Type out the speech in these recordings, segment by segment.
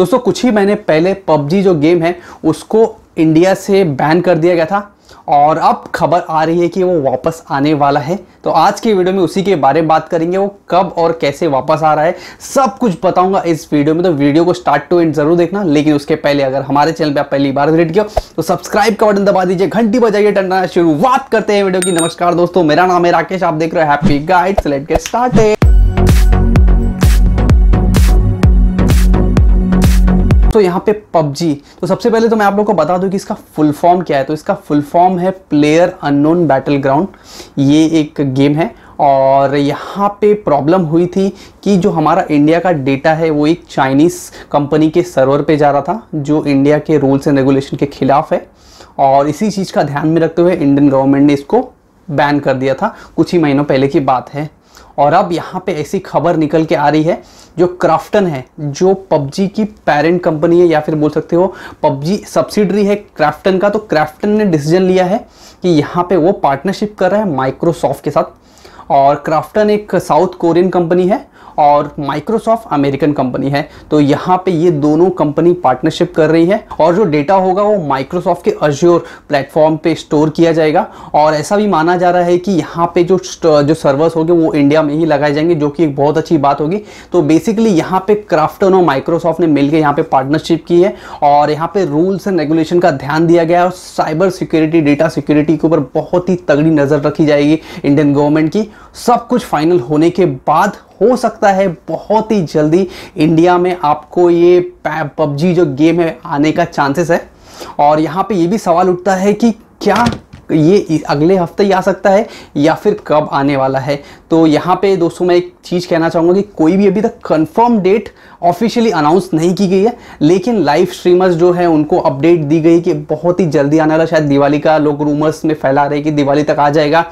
दोस्तों कुछ ही महीने पहले पबजी जो गेम है उसको इंडिया से बैन कर दिया गया था और अब खबर आ रही है कि वो वापस आने वाला है तो आज के वीडियो में उसी के बारे में बात करेंगे वो कब और कैसे वापस आ रहा है सब कुछ बताऊंगा इस वीडियो में तो वीडियो को स्टार्ट टू एंड जरूर देखना लेकिन उसके पहले अगर हमारे चैनल पे आप पहली बार विजिट किया तो सब्सक्राइब का बटन दबा दीजिए घंटी बजाइए टंडा शुरुआत करते हैं वीडियो की नमस्कार दोस्तों मेरा नाम है राकेश आप देख रहे हो हैप्पी गाइड लेट स्टार्ट है तो यहाँ पे पबजी तो सबसे पहले तो मैं आप लोग को बता दूँ कि इसका फुल फॉर्म क्या है तो इसका फुल फॉर्म है प्लेयर अननोन बैटल ग्राउंड ये एक गेम है और यहाँ पे प्रॉब्लम हुई थी कि जो हमारा इंडिया का डेटा है वो एक चाइनीज़ कंपनी के सर्वर पे जा रहा था जो इंडिया के रूल्स एंड रेगुलेशन के ख़िलाफ़ है और इसी चीज़ का ध्यान में रखते हुए इंडियन गवर्नमेंट ने इसको बैन कर दिया था कुछ ही महीनों पहले की बात है और अब यहाँ पे ऐसी खबर निकल के आ रही है जो क्राफ्टन है जो पबजी की पेरेंट कंपनी है या फिर बोल सकते हो पबजी सब्सिडरी है क्राफ्टन का तो क्राफ्टन ने डिसीजन लिया है कि यहाँ पे वो पार्टनरशिप कर रहा है माइक्रोसॉफ्ट के साथ और क्राफ्टन एक साउथ कोरियन कंपनी है और माइक्रोसॉफ्ट अमेरिकन कंपनी है तो यहाँ पे ये दोनों कंपनी पार्टनरशिप कर रही है और जो डेटा होगा वो माइक्रोसॉफ्ट के अज्योर प्लेटफॉर्म पे स्टोर किया जाएगा और ऐसा भी माना जा रहा है कि यहाँ पे जो जो सर्वर्स होंगे वो इंडिया में ही लगाए जाएंगे जो कि एक बहुत अच्छी बात होगी तो बेसिकली यहाँ पे क्राफ्टन और माइक्रोसॉफ्ट ने मिलकर यहाँ पे पार्टनरशिप की है और यहाँ पे रूल्स एंड रेगुलेशन का ध्यान दिया गया है और साइबर सिक्योरिटी डेटा सिक्योरिटी के ऊपर बहुत ही तगड़ी नज़र रखी जाएगी इंडियन गवर्नमेंट की सब कुछ फाइनल होने के बाद हो सकता है बहुत ही जल्दी इंडिया में आपको ये पबजी जो गेम है आने का चांसेस है और यहाँ पे ये भी सवाल उठता है कि क्या ये अगले हफ्ते ही आ सकता है या फिर कब आने वाला है तो यहाँ पे दोस्तों मैं एक चीज़ कहना चाहूँगा कि कोई भी अभी तक कंफर्म डेट ऑफिशियली अनाउंस नहीं की गई है लेकिन लाइव स्ट्रीमर्स जो है उनको अपडेट दी गई कि बहुत ही जल्दी आने वाला शायद दिवाली का लोग रूमर्स में फैला रहे कि दिवाली तक आ जाएगा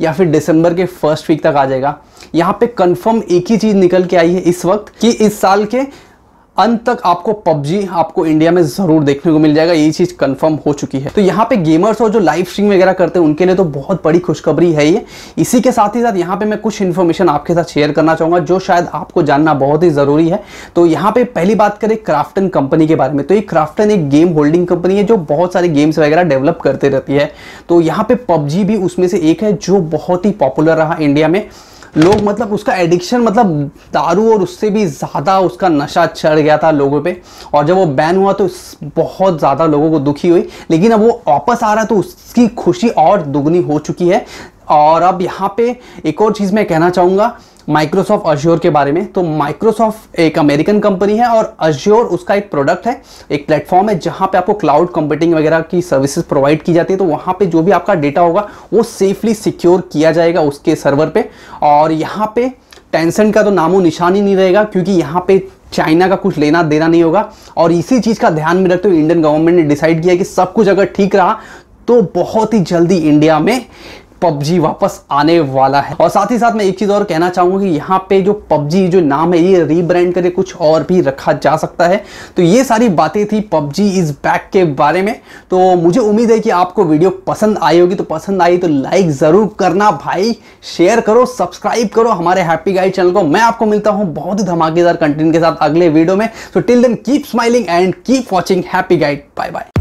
या फिर दिसंबर के फर्स्ट वीक तक आ जाएगा यहाँ पे कंफर्म एक ही चीज़ निकल के आई है इस वक्त कि इस साल के अंत तक आपको पबजी आपको इंडिया में जरूर देखने को मिल जाएगा ये चीज कंफर्म हो चुकी है तो यहाँ पे गेमर्स और जो लाइव स्ट्रीम वगैरह करते हैं उनके लिए तो बहुत बड़ी खुशखबरी है ये इसी के साथ ही साथ यहाँ पे मैं कुछ इन्फॉर्मेशन आपके साथ शेयर करना चाहूंगा जो शायद आपको जानना बहुत ही जरूरी है तो यहाँ पे पहली बात करें क्राफ्टन कंपनी के बारे में तो ये क्राफ्टन एक गेम होल्डिंग कंपनी है जो बहुत सारे गेम्स वगैरह डेवलप करते रहती है तो यहाँ पे पबजी भी उसमें से एक है जो बहुत ही पॉपुलर रहा इंडिया में लोग मतलब उसका एडिक्शन मतलब दारू और उससे भी ज़्यादा उसका नशा चढ़ गया था लोगों पे और जब वो बैन हुआ तो बहुत ज़्यादा लोगों को दुखी हुई लेकिन अब वो वापस आ रहा तो उसकी खुशी और दुगनी हो चुकी है और अब यहाँ पे एक और चीज़ मैं कहना चाहूँगा माइक्रोसॉफ्ट अज्योर के बारे में तो माइक्रोसॉफ्ट एक अमेरिकन कंपनी है और अज्योर उसका एक प्रोडक्ट है एक प्लेटफॉर्म है जहां पे आपको क्लाउड कंप्यूटिंग वगैरह की सर्विसेज प्रोवाइड की जाती है तो वहां पे जो भी आपका डेटा होगा वो सेफली सिक्योर किया जाएगा उसके सर्वर पे और यहाँ पे टेंसन का तो नामो निशान ही नहीं रहेगा क्योंकि यहाँ पे चाइना का कुछ लेना देना नहीं होगा और इसी चीज़ का ध्यान में रखते हुए इंडियन गवर्नमेंट ने डिसाइड किया कि सब कुछ अगर ठीक रहा तो बहुत ही जल्दी इंडिया में पबजी वापस आने वाला है और साथ ही साथ मैं एक चीज और कहना चाहूंगा कि यहाँ पे जो पबजी जो नाम है ये रीब्रांड करके कुछ और भी रखा जा सकता है तो ये सारी बातें थी पबजी इज बैक के बारे में तो मुझे उम्मीद है कि आपको वीडियो पसंद आई होगी तो पसंद आई तो लाइक जरूर करना भाई शेयर करो सब्सक्राइब करो हमारे हैप्पी गाइड चैनल को मैं आपको मिलता हूँ बहुत ही धमाकेदार कंटेंट के साथ अगले वीडियो में so till then keep smiling and keep watching happy guide bye bye